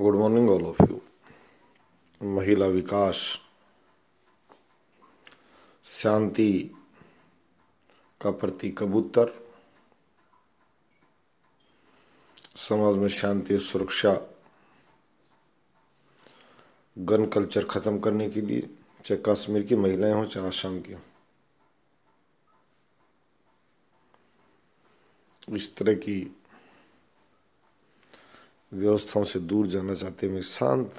good morning all of you महिला विकास शांति का प्रतीक कबूतर समाज में शांति और सुरक्षा गन कल्चर ख़त्म करने के लिए चाहे कश्मीर की महिलाएं हों चाहे आसाम की हों इस तरह की व्यवस्थाओं से दूर जाना चाहते हैं शांत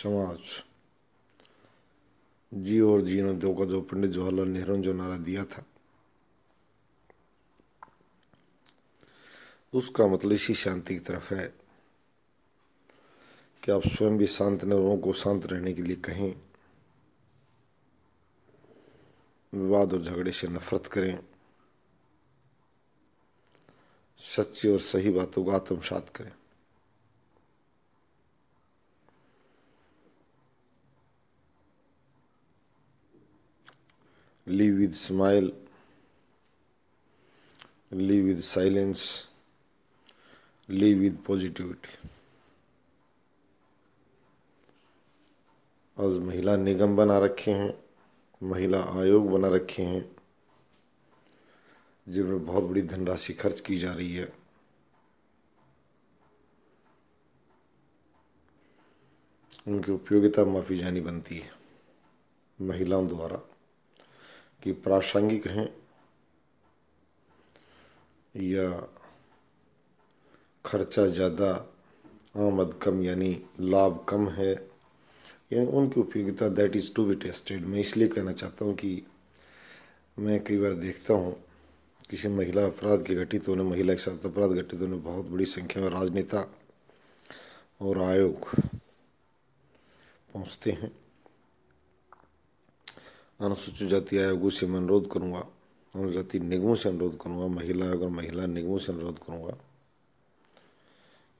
समाज जी और जीवन देव का जो पंडित जवाहरलाल नेहरू ने जो नारा दिया था उसका मतलब इसी शांति की तरफ है कि आप स्वयं भी शांत न को शांत रहने के लिए कहें विवाद और झगड़े से नफरत करें सच्ची और सही बातों का आत्मसात करें live with smile live with silence live with positivity आज महिला निगम बना रखे हैं महिला आयोग बना रखे हैं जिनमें बहुत बड़ी धनराशि खर्च की जा रही है उनकी उपयोगिता माफी जानी बनती है महिलाओं द्वारा कि प्रासंगिक हैं या खर्चा ज़्यादा आमद कम यानी लाभ कम है यानी उनकी उपयोगिता that is to be tested मैं इसलिए कहना चाहता हूँ कि मैं कई बार देखता हूँ किसी महिला अपराध के घटित तो होने महिला के साथ अपराध घटित होने तो बहुत बड़ी संख्या में राजनेता और आयोग पहुंचते हैं अनुसूचित जाति आयोगों से मैं अनुरोध करूँगा अनुसूचित निगमों से अनुरोध करूँगा महिला आयोग और महिला निगमों से अनुरोध करूँगा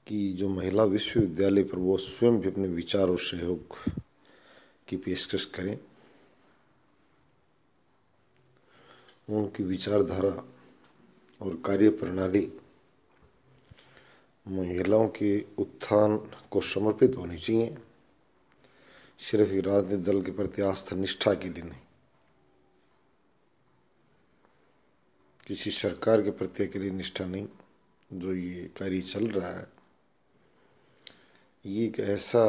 कि जो महिला विश्वविद्यालय पर वो स्वयं भी अपने विचार और सहयोग की पेशकश करें उनकी विचारधारा और कार्य प्रणाली महिलाओं के उत्थान को समर्पित होनी चाहिए सिर्फ ही राजनीतिक दल के प्रति आस्था निष्ठा के लिए नहीं किसी सरकार के प्रति के लिए निष्ठा नहीं जो ये कार्य चल रहा है ये एक ऐसा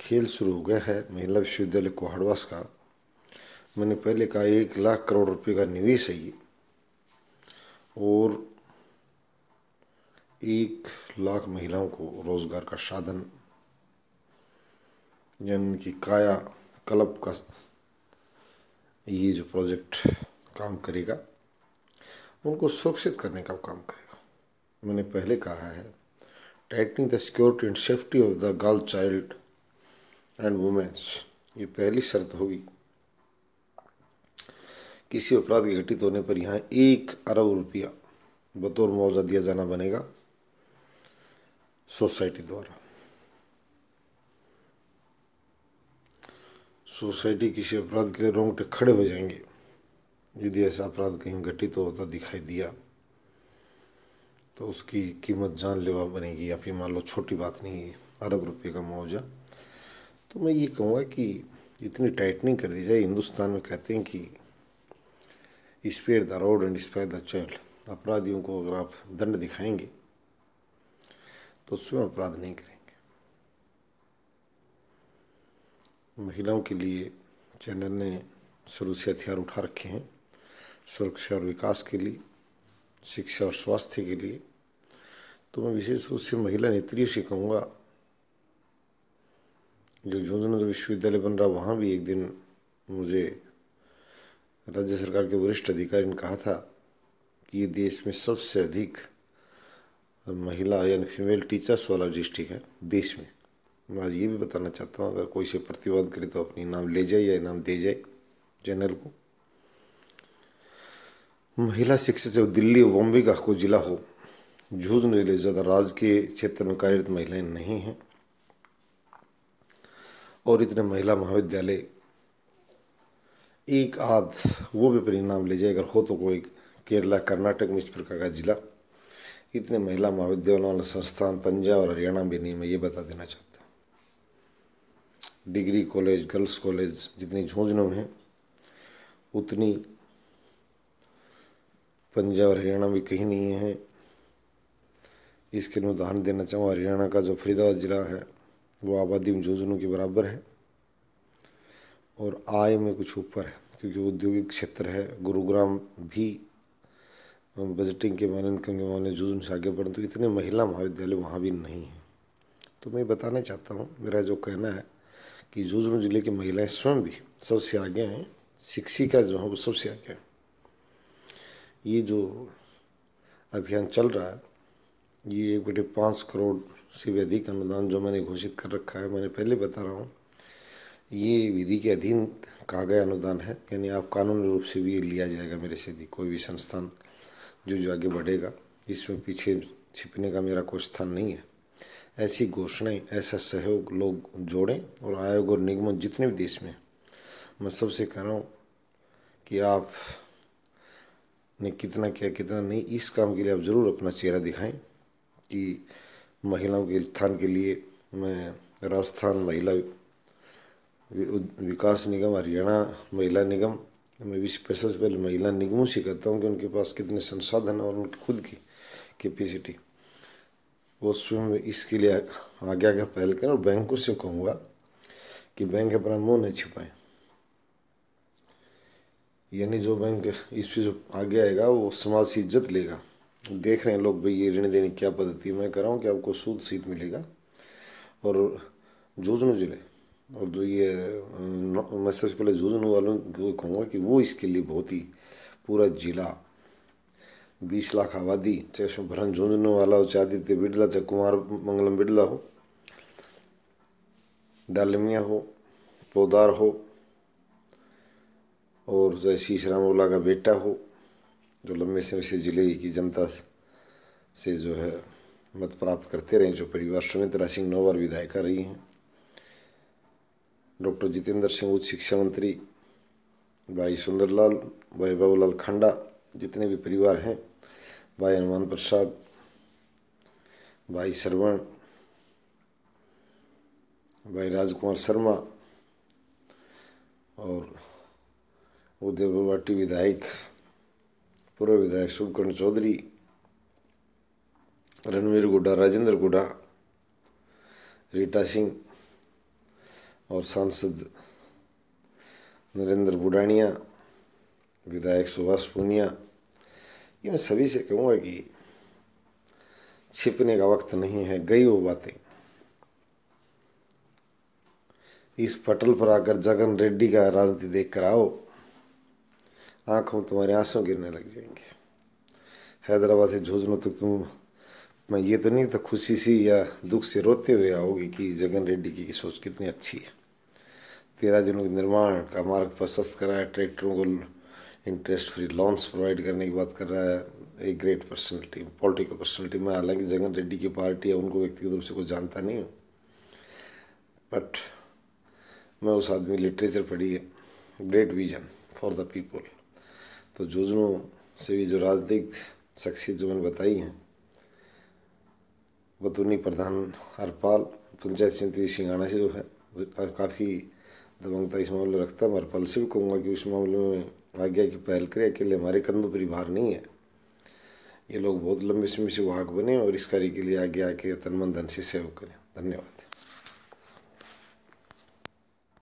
खेल शुरू हो गया है महिला विश्वविद्यालय कोहड़वास का मैंने पहले कहा एक लाख करोड़ रुपए का निवेश है ये और एक लाख महिलाओं को रोज़गार का साधन यानी उनकी काया क्लब का ये जो प्रोजेक्ट काम करेगा उनको सुरक्षित करने का काम करेगा मैंने पहले कहा है tightening the security and safety of the girl child and women's ये पहली शर्त होगी किसी अपराध के घटित होने पर यहाँ एक अरब रुपया बतौर मुआवजा दिया जाना बनेगा सोसाइटी द्वारा सोसाइटी किसी अपराध के लिए रोंगटे खड़े हो जाएंगे यदि ऐसा अपराध कहीं घटित तो होता दिखाई दिया तो उसकी कीमत जानलेवा बनेगी या फिर मान लो छोटी बात नहीं है अरब रुपये का मुआवजा तो मैं ये कहूँगा कि इतनी टाइटनिंग कर दी जाए हिंदुस्तान में कहते हैं कि spare the rod and spare the child अपराधियों को अगर आप दंड दिखाएंगे तो स्वयं अपराध नहीं करेंगे महिलाओं के लिए चैनल ने शुरू से हथियार उठा रखे हैं सुरक्षा और विकास के लिए शिक्षा और स्वास्थ्य के लिए तो मैं विशेष रूप से महिला नेत्रियों से कहूँगा जो झुंझुनू विश्वविद्यालय बन रहा वहाँ भी एक दिन मुझे राज्य सरकार के वरिष्ठ अधिकारी ने कहा था कि ये देश में सबसे अधिक महिला यानी फीमेल टीचर्स वाला डिस्ट्रिक्ट है देश में मैं आज ये भी बताना चाहता हूँ अगर कोई से प्रतिवाद करे तो अपनी इनाम ले जाए या इनाम दे जाए चैनल को महिला शिक्षा चाहे दिल्ली और बॉम्बे का कोई जिला हो झूझने वाले ज़्यादा राज्य के क्षेत्र में कार्यरत महिलाएं नहीं हैं और इतने महिला महाविद्यालय एक आध वो भी परिणाम ले जाए अगर हो तो कोई केरला कर्नाटक में इस प्रकार का जिला इतने महिला महाविद्यालयों वाला संस्थान पंजाब और हरियाणा भी नहीं मैं ये बता देना चाहता हूँ डिग्री कॉलेज गर्ल्स कॉलेज जितनी झुंझुनू में उतनी पंजाब और हरियाणा भी कहीं नहीं है इसके लिए उदाहरण देना चाहूँ हरियाणा का जो फरीदाबाद ज़िला है वो आबादी में झुंझुनू के बराबर है और आय में कुछ ऊपर है क्योंकि औद्योगिक क्षेत्र है गुरुग्राम भी बजटिंग के माने इनकम के मामले जून से आगे बढ़ें तो इतने महिला महाविद्यालय वहाँ भी नहीं हैं तो मैं बताना चाहता हूँ मेरा जो कहना है कि झुंझुनू जिले की महिलाएं स्वयं भी सबसे आगे हैं शिक्षिका जो है वो सबसे आगे हैं ये जो अभियान चल रहा है ये एक बटे पाँच करोड़ से भी अधिक अनुदान जो मैंने घोषित कर रखा है मैंने पहले बता रहा हूँ ये विधि के अधीन कहा गया अनुदान है यानी आप कानूनी रूप से भी लिया जाएगा मेरे से यदि कोई भी संस्थान जो जो आगे बढ़ेगा इसमें पीछे छिपने का मेरा कोई स्थान नहीं है ऐसी घोषणाएं ऐसा सहयोग लोग जोड़ें और आयोग और निगम जितने भी देश में मैं सबसे कह रहा हूँ कि आप ने कितना किया कितना नहीं इस काम के लिए आप ज़रूर अपना चेहरा दिखाएं कि महिलाओं के उत्थान के लिए मैं राजस्थान महिला विकास निगम हरियाणा महिला निगम मैं भी स्पेशल पहले महिला निगमों से कहता हूँ कि उनके पास कितने संसाधन और उनकी खुद की कैपेसिटी वो स्वयं इसके लिए आगे आगे पहल करें और बैंकों से कहूँगा कि बैंक अपना मुँह नहीं छिपाएं यानी जो बैंक इस जो आगे आएगा वो समाज से इज्जत लेगा देख रहे हैं लोग भाई ये ऋण देने की क्या पद्धति मैं कह रहा हूँ कि आपको सूद सीत मिलेगा और जूझनू जिले और जो ये मैं सबसे पहले जूझन वालों को कहूँगा कि वो इसके लिए बहुत ही पूरा जिला बीस लाख आबादी चाहे शुभरन झुंझुन वाला हो चाहे आदित्य बिड़ला चाहे कुमार मंगलम बिड़ला हो डालमिया हो पोदार हो और चाहे शीश राम ओला का बेटा हो जो लंबे समय से जिले की जनता से जो है मत प्राप्त करते रहे जो परिवार सुमित्रा सिंह नौवर विधायिका रही हैं डॉक्टर जितेंद्र सिंह उच्च शिक्षा मंत्री भाई सुंदरलाल भाई बाबूलाल खांडा जितने भी परिवार हैं भाई हनुमान प्रसाद भाई श्रवण भाई राजकुमार शर्मा और उदय बाटी विधायक पूर्व विधायक शुभकर्ण चौधरी रणवीर गुड्डा राजेंद्र गुड्डा रीटा सिंह और सांसद नरेंद्र बुडानिया विधायक सुभाष पूनिया ये मैं सभी से कहूँगा कि छिपने का वक्त नहीं है गई वो बातें इस पटल पर आकर जगन रेड्डी का राजनीति देख कर आओ आँखों तुम्हारे आंसू गिरने लग जाएंगे हैदराबाद से झोझनों तक तुम मैं ये तो नहीं तो खुशी सी या दुख से रोते हुए आओगे कि जगन रेड्डी की, की सोच कितनी अच्छी है तेरह दिनों के निर्माण का मार्ग प्रशस्त करा है ट्रैक्टरों को इंटरेस्ट फ्री लोन्स प्रोवाइड करने की बात कर रहा है एक ग्रेट पर्सनलिटी पॉलिटिकल पर्सनैलिटी में हालांकि जगन रेड्डी की पार्टी है उनको व्यक्तिगत रूप से कुछ जानता नहीं हूँ बट मैं उस आदमी लिटरेचर पढ़ी है great vision for the people तो योजनों से भी जो राजनीतिक शख्सियत जो मैंने बताई हैं बतूनी प्रधान हरपाल पंचायत समिति सिंगाना से जो है काफ़ी दबंगता इस मामले में रखता है मैं पल से भी कहूँगा कि उस मामले में आज्ञा की पहल करें अकेले हमारे कंधों पर भार नहीं है ये लोग बहुत लंबे समय से वाहक बने और इस कार्य के लिए आगे आके तन मन धन से सेव करें धन्यवाद